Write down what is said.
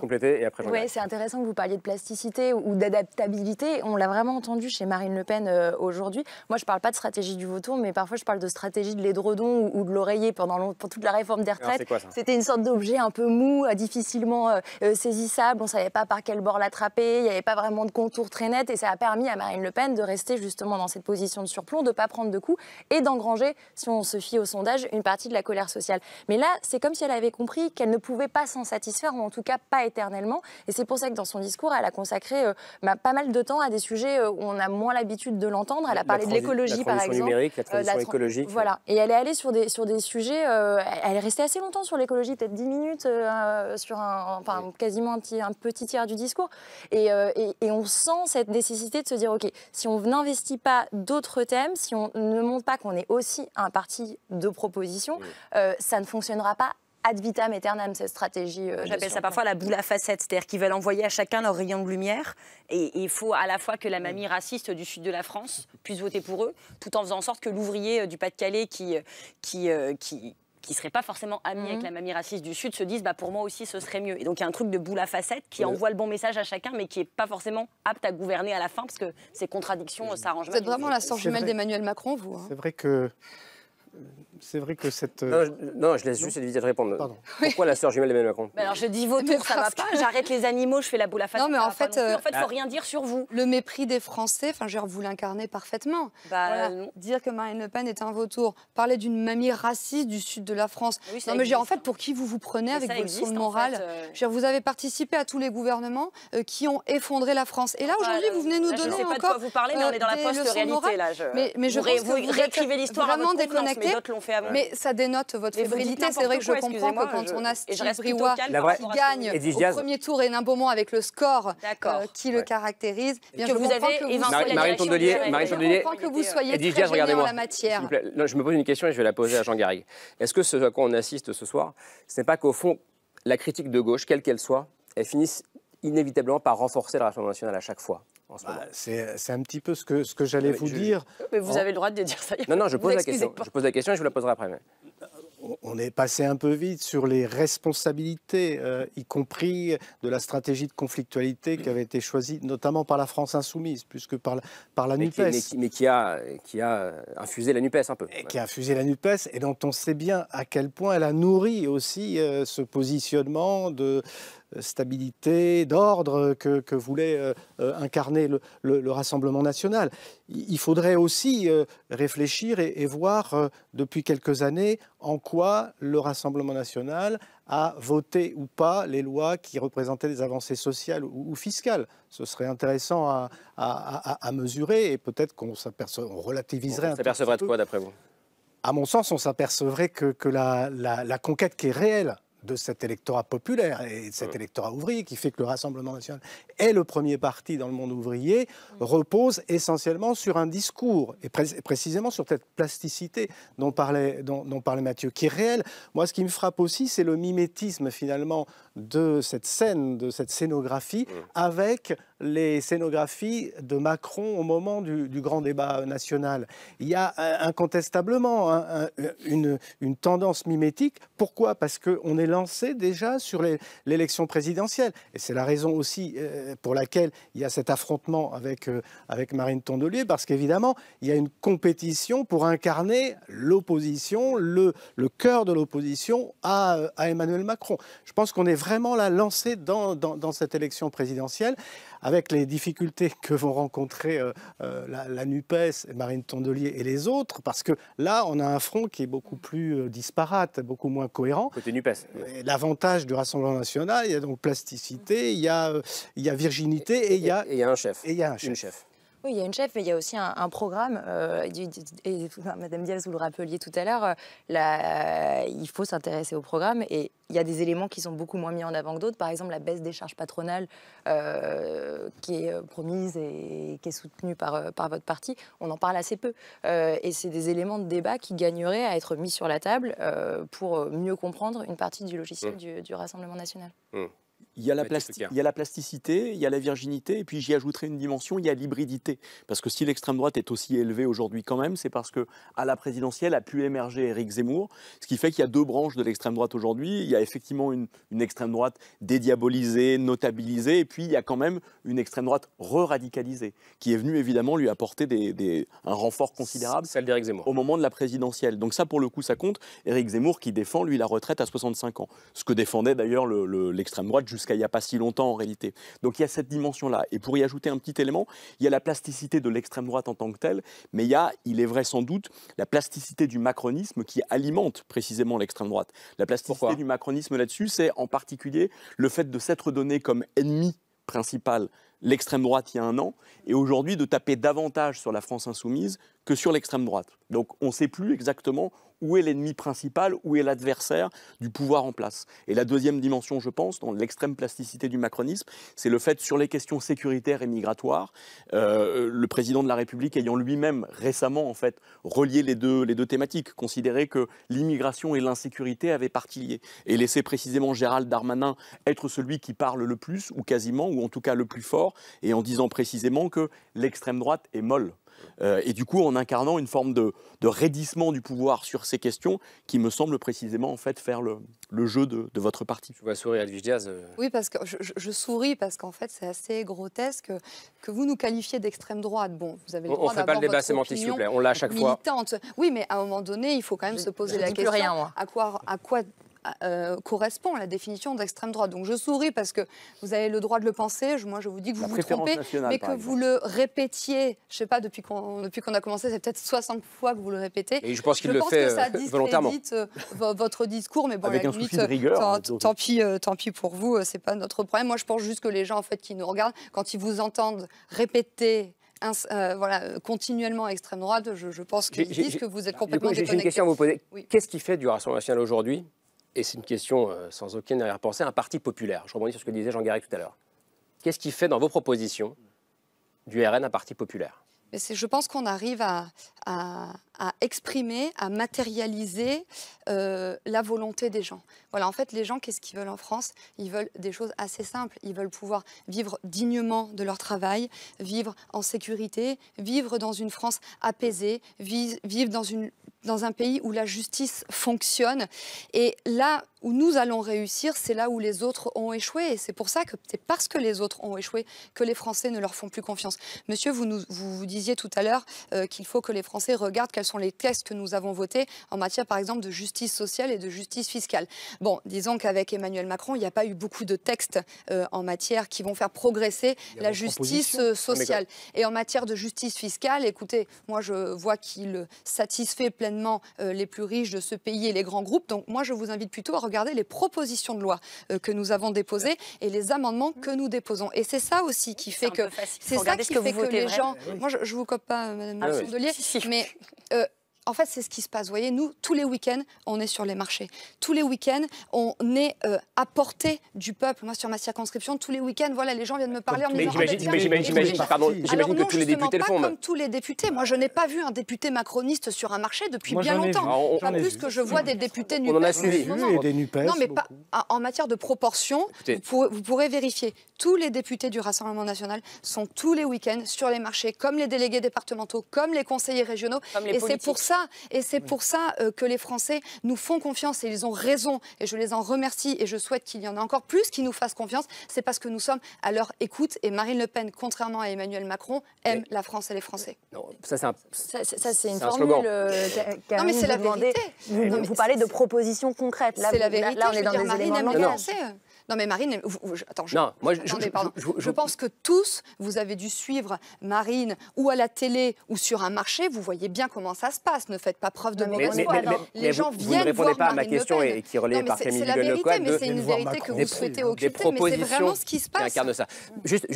compléter et après Oui, c'est intéressant que vous parliez de plasticité ou d'adaptabilité. On l'a vraiment entendu chez Marine Le Pen euh, aujourd'hui. Moi, je ne parle pas de stratégie du vautour, mais parfois je parle de stratégie de l'édredon ou, de l'oreiller pendant, toute la réforme des retraites. C'était une sorte d'objet un peu mou, euh, difficilement euh, saisissable. On ne savait pas par quel bord l'attraper. Il n'y avait pas vraiment de contour très net. Et ça a permis à Marine Le Pen de rester justement dans cette position de surplomb, de ne pas prendre de coups et d'engranger, si on se fie au sondage, une partie de la colère sociale. Mais là, c'est comme si elle avait compris qu'elle ne pouvait pas s'en satisfaire, ou en tout cas pas éternellement. Et c'est pour ça que dans son discours, elle a consacré euh, bah, pas mal de temps à des sujets euh, où on a moins l'habitude de l'entendre. Elle a parlé de l'écologie, par exemple. Euh, la transition numérique, la transition écologique. Voilà. Et elle est allée sur des, sur des sujets. elle est restée assez longtemps sur l'écologie, peut-être 10 minutes, sur un, enfin, quasiment un petit, un petit tiers du discours. Et, et, on sent cette nécessité de se dire OK, si on n'investit pas d'autres thèmes, si on ne montre pas qu'on est aussi un parti de proposition, ça ne fonctionnera pas ad vitam aeternam cette stratégie. Euh, J'appelle ça parfois la boule à facettes, c'est-à-dire qu'ils veulent envoyer à chacun leur rayon de lumière et il faut à la fois que la mamie raciste du sud de la France puisse voter pour eux, tout en faisant en sorte que l'ouvrier euh, du Pas-de-Calais qui, euh, qui, qui ne serait pas forcément ami avec mhm. la mamie raciste du Sud se dise bah, pour moi aussi ce serait mieux. Et donc il y a un truc de boule à facettes qui envoie le bon message à chacun mais qui n'est pas forcément apte à gouverner à la fin parce que ces contradictions s'arrangent. Vous êtes vraiment la sœur jumelle d'Emmanuel Macron, vous. Hein. C'est vrai que c'est vrai que cette. Euh, non, je, laisse juste cette de répondre. Pourquoi la sœur jumelle d'Emmanuel Macron Alors je dis vautour, ça va pas. J'arrête les animaux, je fais la boule à face. Non, mais en fait, il en fait, faut rien dire sur vous. Le mépris des Français, enfin, vous l'incarnez parfaitement. Bah, euh, dire que Marine Le Pen est un vautour, parler d'une mamie raciste du sud de la France. non, mais en fait, pour qui vous vous prenez avec votre morale euh. Vous avez participé à tous les gouvernements qui ont effondré la France. Et là, aujourd'hui, vous venez nous donner encore. Je ne sais pas de quoi vous parlez, mais on est dans la post-réalité là. Je... Mais, mais je vous réécrivez l'histoire vraiment déconnecté mais ça dénote votre fébrilité. C'est vrai que je comprends que quand on a Steve Briouat qui gagne au premier tour et Nimbaumont avec le score euh, qui le caractérise, eh bien je comprends que vous soyez très bien en la matière. Je me pose une question et je vais la poser à Jean Garrigue. Est-ce que ce à quoi on assiste ce soir, ce n'est pas qu'au fond, la critique de gauche, quelle qu'elle soit, elle finisse inévitablement par renforcer la Rassemblement nationale à chaque fois. Bah, c'est un petit peu ce que, ce que j'allais ah vous dire. Mais vous avez le droit de dire ça. Non, non, je pose, la question. je pose la question et je vous la poserai après. on est passé un peu vite sur les responsabilités, euh, y compris de la stratégie de conflictualité qui avait été choisie notamment par la France insoumise, plus que par la, par NUPES. Qui, mais, qui, a, qui a euh, infusé la NUPES un peu. Et Qui a infusé la NUPES et dont on sait bien à quel point elle a nourri aussi euh, ce positionnement de, euh, stabilité, d'ordre que, voulait euh, euh, incarner le, Rassemblement national. Il faudrait aussi réfléchir et, voir depuis quelques années en quoi le Rassemblement national a voté ou pas les lois qui représentaient des avancées sociales ou, fiscales. Ce serait intéressant à, mesurer et peut-être qu'on un relativiserait. On s'apercevrait de quoi d'après vous à mon sens, on s'apercevrait que, la conquête qui est réelle de cet électorat populaire et de cet électorat ouvrier qui fait que le Rassemblement national est le premier parti dans le monde ouvrier mm. repose essentiellement sur un discours et précisément sur cette plasticité dont parlait, dont, dont parlait Mathieu, qui est réelle. Moi, ce qui me frappe aussi, c'est le mimétisme finalement de cette scène, de cette scénographie mm. avec les scénographies de Macron au moment du, grand débat national. Il y a euh, incontestablement hein, euh, une, tendance mimétique. Pourquoi Parce qu'on est lancé déjà sur l'élection présidentielle. Et c'est la raison aussi euh, pour laquelle il y a cet affrontement avec, avec Marine Tondelier, parce qu'évidemment, il y a une compétition pour incarner l'opposition, le, le cœur de l'opposition à, Emmanuel Macron. Je pense qu'on est vraiment là lancé dans, dans cette élection présidentielle avec les difficultés que vont rencontrer euh, euh, la, NUPES, Marine Tondelier et les autres, parce que là, on a un front qui est beaucoup plus euh, disparate, beaucoup moins cohérent. Côté NUPES. L'avantage du Rassemblement national, il y a donc plasticité, il y a, il virginité et, il y a... Et il y a un chef. Et il y a un chef il y a une chef, mais il y a aussi un, programme. Euh, Madame Diaz, vous le rappeliez tout à l'heure, euh, il faut s'intéresser au programme et il y a des éléments qui sont beaucoup moins mis en avant que d'autres. Par exemple, la baisse des charges patronales euh, qui est promise et qui est soutenue par, par votre parti, on en parle assez peu. et c'est des éléments de débat qui gagneraient à être mis sur la table pour mieux comprendre une partie du logiciel mm. du, Rassemblement national. Mm. Il y, a la il y la plasticité, il y a la virginité, et puis j'y ajouterai une dimension, il y a l'hybridité. Parce que si l'extrême droite est aussi élevée aujourd'hui quand même, c'est parce que à la présidentielle a pu émerger Éric Zemmour, ce qui fait qu'il y a deux branches de l'extrême droite aujourd'hui. Il y a effectivement une, extrême droite dédiabolisée, notabilisée, et puis il y a quand même une extrême droite re-radicalisée, qui est venue évidemment lui apporter des, un renfort considérable celle Zemmour. au moment de la présidentielle. Donc ça, pour le coup, ça compte. Éric Zemmour qui défend, lui, la retraite à 65 ans. Ce que défendait d'ailleurs l'extrême le, droite jusqu'à il n'y a pas si longtemps en réalité. Donc il y a cette dimension-là. Et pour y ajouter un petit élément, il y a la plasticité de l'extrême droite en tant que telle, mais il y a, il est vrai sans doute, la plasticité du macronisme qui alimente précisément l'extrême droite. La plasticité du macronisme là-dessus, c'est en particulier le fait de s'être donné comme ennemi principal l'extrême droite il y a un an, et aujourd'hui de taper davantage sur la France insoumise que sur l'extrême droite. Donc on ne sait plus exactement où est l'ennemi principal, où est l'adversaire du pouvoir en place. Et la deuxième dimension, je pense, dans l'extrême plasticité du macronisme, c'est le fait sur les questions sécuritaires et migratoires, euh, le président de la République ayant lui-même récemment en fait relié les deux, les deux thématiques, considéré que l'immigration et l'insécurité avaient parti lié, et laissé précisément Gérald Darmanin être celui qui parle le plus, ou quasiment, ou en tout cas le plus fort, et en disant précisément que l'extrême droite est molle. Euh, et du coup, en incarnant une forme de, raidissement du pouvoir sur ces questions, qui me semble précisément en fait faire le, jeu de, votre parti. Tu vas sourire Edwige Diaz. Euh. Oui, parce que je, souris parce qu'en fait, c'est assez grotesque que vous nous qualifiez d'extrême droite. Bon, vous avez On ne fait pas le débat sémantique, s'il vous plaît. On l'a à chaque militante. fois. Oui, mais à un moment donné, il faut quand même se poser la question à quoi, à quoi euh, correspond à la définition d'extrême droite. Donc je souris parce que vous avez le droit de le penser. moi, je vous dis que vous vous trompez, mais que vous le répétiez, je ne sais pas, depuis qu'on a commencé, c'est peut-être 60 fois que vous le répétez. Et je pense qu'il le fait que ça euh, volontairement. Euh, votre discours, mais bon, la hein, tant, pis, tant pis pour vous, c'est pas notre problème. Moi, je pense juste que les gens en fait, qui nous regardent, quand ils vous entendent répéter voilà, continuellement extrême droite, je, je pense qu'ils disent que vous êtes complètement déconnecté. J'ai une question à vous poser. Qu'est-ce qui fait du Rassemblement national aujourd'hui et c'est une question euh, sans aucune arrière-pensée, un parti populaire. Je rebondis sur ce que disait Jean Garrigue tout à l'heure. Qu'est-ce qui fait dans vos propositions du RN un parti populaire mais je pense qu'on arrive à, exprimer, à matérialiser euh, la volonté des gens. Voilà, en fait, les gens, qu'est-ce qu'ils veulent en France Ils veulent des choses assez simples. Ils veulent pouvoir vivre dignement de leur travail, vivre en sécurité, vivre dans une France apaisée, vivre dans une dans un pays où la justice fonctionne. Et là où nous allons réussir, c'est là où les autres ont échoué. Et c'est pour ça que c'est parce que les autres ont échoué que les Français ne leur font plus confiance. Monsieur, vous vous, disiez tout à l'heure euh, qu'il faut que les Français regardent quels sont les textes que nous avons votés en matière, par exemple, de justice sociale et de justice fiscale. Bon, disons qu'avec Emmanuel Macron, il n'y a pas eu beaucoup de textes euh, en matière qui vont faire progresser la justice sociale. Et en matière de justice fiscale, écoutez, moi je vois qu'il satisfait pleinement euh, les plus riches de ce pays et les grands groupes. Donc moi, je vous invite plutôt à regarder les propositions de loi euh, que nous avons déposées et les amendements que nous déposons. Et c'est ça aussi qui fait que c'est ça qui fait que les gens. Moi, je, vous cope pas, euh, Madame ah mais en fait, c'est ce qui se passe. Vous voyez, nous, tous les week-ends, on est sur les marchés. Tous les week-ends, on est euh, à portée du peuple. Moi, sur ma circonscription, tous les week-ends, voilà, les gens viennent me parler en me disant. J'imagine que tous les députés Comme tous les députés. Moi, je n'ai pas vu un député macroniste sur un marché depuis bien longtemps. Pas ah, plus que je vois des députés Nupes. On en a Non, mais pas, en matière de proportion, vous pourrez, vérifier. Tous les députés du Rassemblement national sont tous les week-ends sur les marchés, comme les délégués départementaux, comme les conseillers régionaux. et c'est pour ça et c'est pour ça euh, que les Français nous font confiance et ils ont raison. Et je les en remercie et je souhaite qu'il y en ait encore plus qui nous fassent confiance. C'est parce que nous sommes à leur écoute. Et Marine Le Pen, contrairement à Emmanuel Macron, aime la France et les Français. Non, ça, c'est ça, c'est une formule. Euh, non, mais c'est la vérité. Vous, non, parlez de propositions concrètes. Là, c'est la vérité. Là, on est dans des Marine éléments aime non, mais Marine, attends, je, non, je, je, pense que tous, vous avez dû suivre Marine ou à la télé ou sur un marché, vous voyez bien comment ça se passe. Ne faites pas preuve de mauvaise foi. Les gens vous, viennent. Vous ne répondez pas à ma question et qui relève par Camille C'est la vérité, mais c'est une vérité que vous souhaitez occulter. Mais c'est vraiment ce qui se passe. Juste